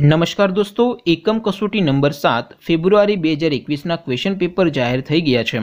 નમસ્કાર દોસ્તો એકમ કસોટી નંબર સાત ફેબ્રુઆરી બે હજાર એકવીસના ક્વેશ્ચન પેપર જાહેર થઈ ગયા છે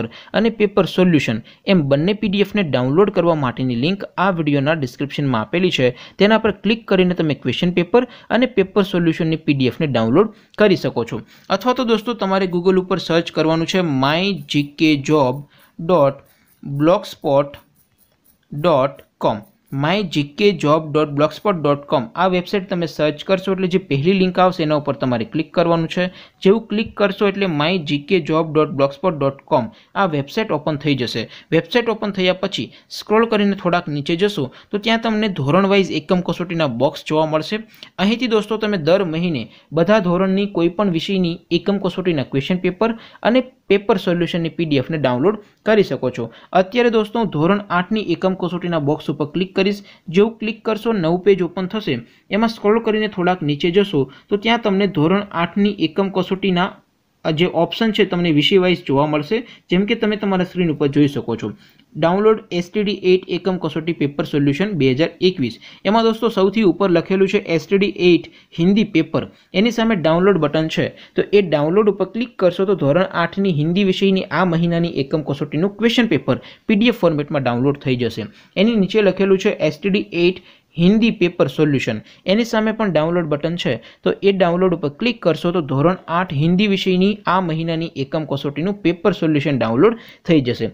પેપર અને પેપર સોલ્યુશન એમ બંને પીડીએફને ડાઉનલોડ કરવા માટેની લિંક આ વિડીયોના ડિસ્ક્રિપ્શનમાં આપેલી છે તેના પર ક્લિક કરીને તમે ક્વેશ્ચન પેપર અને પેપર સોલ્યુશનની પીડીએફને ડાઉનલોડ કરી શકો છો અથવા તો દોસ્તો તમારે ગૂગલ ઉપર સર્ચ કરવાનું છે my GK job dot blogspot dot com my GK job dot blogspot dot com આ વેબસાઇટ તમે સર્ચ કરશો એટલે જે પહેલી લિંક આવશે એના ઉપર તમારે ક્લિક કરવાનું છે જેવું ક્લિક કરશો એટલે my GK job dot blogspot dot com આ વેબસાઇટ ઓપન થઈ જશે વેબસાઇટ ઓપન થયા પછી સ્ક્રોલ કરીને થોડાક નીચે જશો તો ત્યાં તમને ધોરણ વાઇઝ એકમ કસોટીના બોક્સ જોવા મળશે અહીંથી દોસ્તો તમે દર મહિને બધા ધોરણની કોઈપણ વિષયની એકમ કસોટીના ક્વેશ્ચન પેપર અને પેપર સોલ્યુશનની પીડીએફને ડાઉનલોડ કરી શકો છો અત્યારે દોસ્તો ધોરણ આઠની એકમ કસોટીના બોક્સ ઉપર ક્લિક કરીશ જેવું ક્લિક કરશો નવું પેજ ઓપન થશે એમાં સ્ક્રોલ કરીને થોડાક નીચે જશો તો ત્યાં તમને ધોરણ આઠની એકમ કસોટીના જે ઓપ્શન છે તમને વિષય વાઇઝ જોવા મળશે જેમ કે તમે તમારા સ્ક્રીન ઉપર જોઈ શકો છો ડાઉનલોડ એસટીડી એઇટ એકમ કસોટી પેપર સોલ્યુશન બે હજાર એકવીસ એમાં દોસ્તો સૌથી ઉપર લખેલું છે એસટીડી એઇટ હિન્દી પેપર એની સામે ડાઉનલોડ બટન છે તો એ ડાઉનલોડ ઉપર ક્લિક કરશો તો ધોરણ આઠની હિન્દી વિષયની આ મહિનાની એકમ કસોટીનું ક્વેશ્ચન પેપર પીડીએફ ફોર્મેટમાં ડાઉનલોડ થઈ જશે એની નીચે લખેલું છે STD eight Hindi paper solution એની સામે પણ ડાઉનલોડ બટન છે તો એ ડાઉનલોડ ઉપર ક્લિક કરશો તો ધોરણ આઠ હિન્દી વિષયની આ મહિનાની એકમ કસોટીનું પેપર સોલ્યુશન ડાઉનલોડ થઈ જશે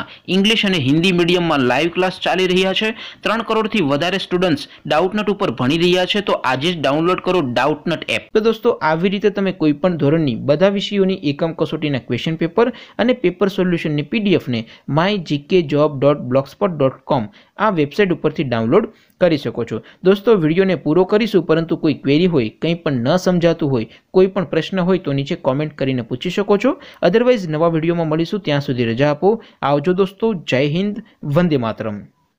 ઇંગ્લિશ અને હિન્દી મીડિયમમાં લાઈવ ક્લાસ ચાલી રહ્યા છે ત્રણ કરોડથી વધારે સ્ટુડન્ટ્સ ડાઉટનટ ઉપર ભણી રહ્યા છે તો આજે જ ડાઉનલોડ કરો ડાઉટનટ એપ તો દોસ્તો આવી રીતે તમે કોઈપણ ધોરણની બધા વિષયોની એકમ કસોટીના ક્વેશ્ચન પેપર અને પેપર સોલ્યુશનની પીડીએફને my GK job dot blogspot dot com આ વેબસાઇટ ઉપરથી ડાઉનલોડ કરી શકો છો દોસ્તો વિડીયોને પૂરો કરીશું પરંતુ કોઈ ક્વેરી હોય કંઈ પણ ન સમજાતું હોય કોઈ પણ પ્રશ્ન હોય તો નીચે કોમેન્ટ કરીને પૂછી શકો છો અધરવાઇઝ નવા વિડીયોમાં મળીશું ત્યાં સુધી રજા આપો આવજો દોસ્તો જય હિન્દ વંદે માતરમ